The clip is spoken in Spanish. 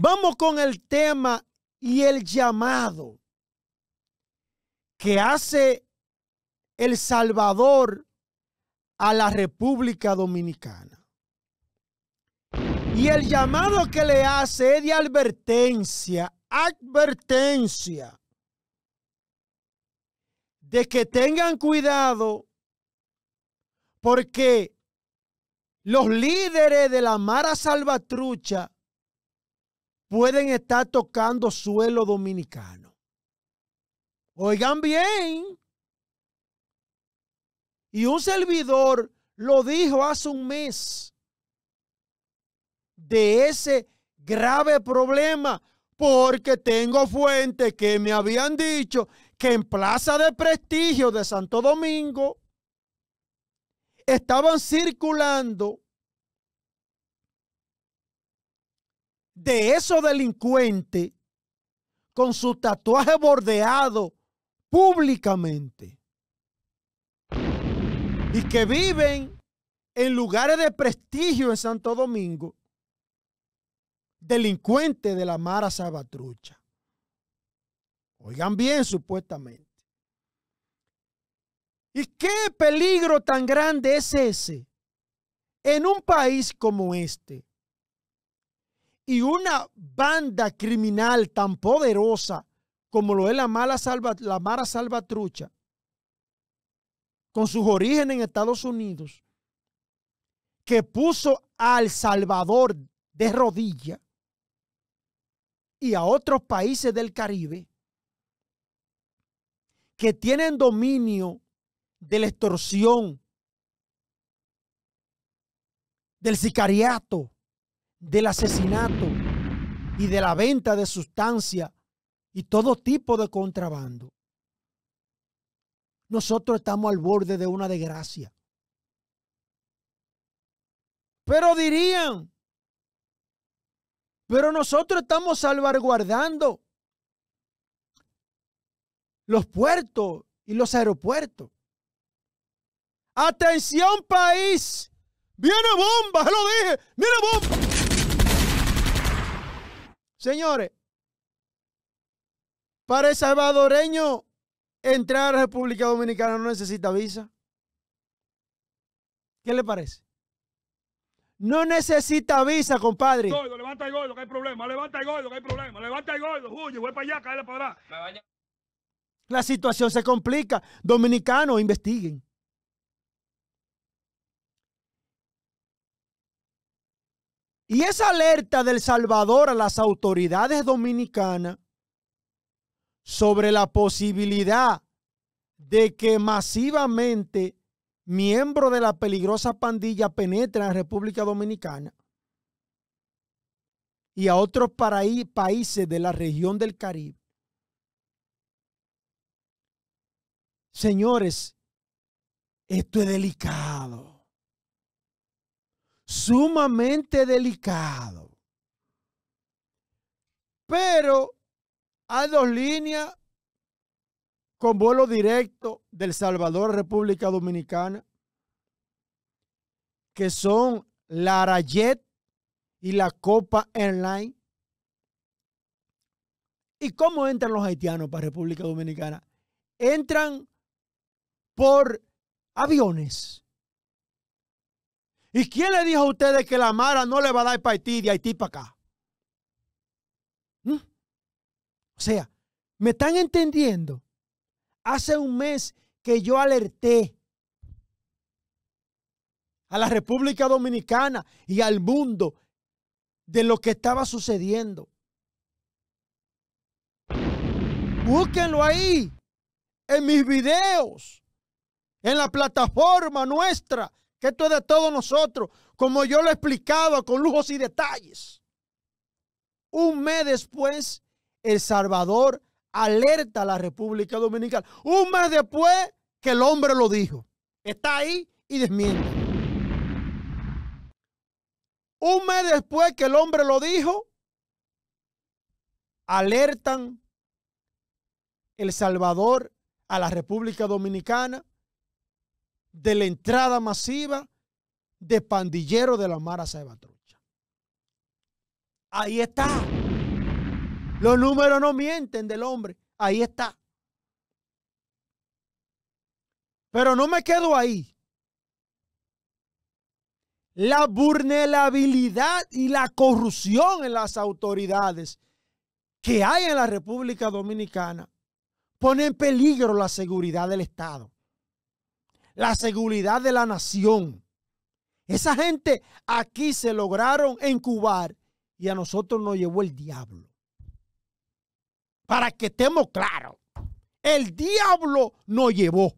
Vamos con el tema y el llamado que hace el Salvador a la República Dominicana. Y el llamado que le hace es de advertencia, advertencia, de que tengan cuidado porque los líderes de la Mara Salvatrucha pueden estar tocando suelo dominicano. Oigan bien. Y un servidor lo dijo hace un mes de ese grave problema, porque tengo fuentes que me habían dicho que en Plaza de Prestigio de Santo Domingo estaban circulando de esos delincuentes con su tatuaje bordeado públicamente y que viven en lugares de prestigio en Santo Domingo, delincuentes de la Mara Salvatrucha. Oigan bien, supuestamente. ¿Y qué peligro tan grande es ese en un país como este? y una banda criminal tan poderosa como lo es la, mala salva, la Mara Salvatrucha, con sus orígenes en Estados Unidos, que puso al Salvador de rodilla y a otros países del Caribe que tienen dominio de la extorsión, del sicariato, del asesinato y de la venta de sustancia y todo tipo de contrabando. Nosotros estamos al borde de una desgracia. Pero dirían, pero nosotros estamos salvaguardando los puertos y los aeropuertos. Atención país, viene bomba, lo dije, ¡Mira bomba. Señores, para el salvadoreño entrar a la República Dominicana no necesita visa. ¿Qué le parece? No necesita visa, compadre. levanta el gordo, que hay problema. Levanta el gordo, que hay problema. Levanta el gordo, huye, voy para allá, cállate para atrás. La situación se complica. Dominicanos, investiguen. Y esa alerta del Salvador a las autoridades dominicanas sobre la posibilidad de que masivamente miembros de la peligrosa pandilla penetren a República Dominicana y a otros países de la región del Caribe. Señores, esto es delicado sumamente delicado. Pero hay dos líneas con vuelo directo del Salvador República Dominicana, que son la Arayet y la Copa Airline. ¿Y cómo entran los haitianos para República Dominicana? Entran por aviones ¿Y quién le dijo a ustedes que la Mara no le va a dar para Haití de Haití para acá? ¿Mm? O sea, ¿me están entendiendo? Hace un mes que yo alerté a la República Dominicana y al mundo de lo que estaba sucediendo. Búsquenlo ahí, en mis videos, en la plataforma nuestra que esto es de todos nosotros, como yo lo explicaba con lujos y detalles. Un mes después, El Salvador alerta a la República Dominicana. Un mes después que el hombre lo dijo. Está ahí y desmiente. Un mes después que el hombre lo dijo, alertan El Salvador a la República Dominicana de la entrada masiva de pandilleros de la Mara Salvatrucha. Ahí está. Los números no mienten del hombre. Ahí está. Pero no me quedo ahí. La vulnerabilidad y la corrupción en las autoridades que hay en la República Dominicana pone en peligro la seguridad del Estado la seguridad de la nación. Esa gente aquí se lograron encubar y a nosotros nos llevó el diablo. Para que estemos claros, el diablo nos llevó.